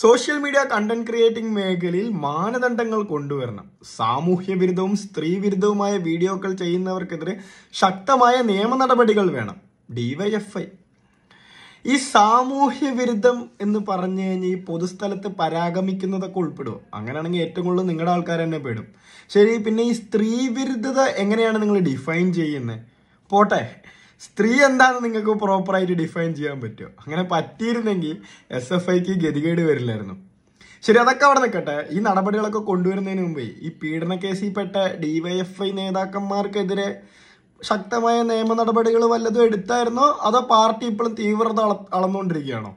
social media content creating മേഖലയിൽ മാനദണ്ഡങ്ങൾ കൊണ്ടുവരണം സാമൂഹ്യ വിരുദ്ധവും സ്ത്രീ വിരുദ്ധവുമായ വീഡിയോകൾ ചെയ്യുന്നവർക്കെതിരെ ശക്തമായ നിയമ നടപടികൾ വേണം ഡിവൈഎഫ്ഐ ഈ സാമൂഹ്യ വിരുദ്ധം എന്ന് പറഞ്ഞു കഴിഞ്ഞാൽ ഈ പൊതുസ്ഥലത്ത് പരാഗമിക്കുന്നതൊക്കെ ഉൾപ്പെടും അങ്ങനെയാണെങ്കിൽ ഏറ്റവും കൂടുതൽ നിങ്ങളുടെ ആൾക്കാർ തന്നെ പെടും ശരി പിന്നെ ഈ സ്ത്രീ വിരുദ്ധത എങ്ങനെയാണ് നിങ്ങൾ ഡിഫൈൻ ചെയ്യുന്നത് പോട്ടെ സ്ത്രീ എന്താന്ന് നിങ്ങൾക്ക് പ്രോപ്പറായിട്ട് ഡിഫൈൻ ചെയ്യാൻ പറ്റുമോ അങ്ങനെ പറ്റിയിരുന്നെങ്കിൽ എസ് എഫ് ഐക്ക് ഗതികേട് വരില്ലായിരുന്നു ശരി അതൊക്കെ അവിടെ നിൽക്കട്ടെ ഈ നടപടികളൊക്കെ കൊണ്ടുവരുന്നതിന് മുമ്പേ ഈ പീഡന കേസിൽ പെട്ട ഡിവൈഎഫ്ഐ നേതാക്കന്മാർക്കെതിരെ ശക്തമായ നിയമ നടപടികൾ വല്ലതും എടുത്തായിരുന്നോ അതോ പാർട്ടി ഇപ്പോഴും തീവ്രത അളന്നുകൊണ്ടിരിക്കുകയാണോ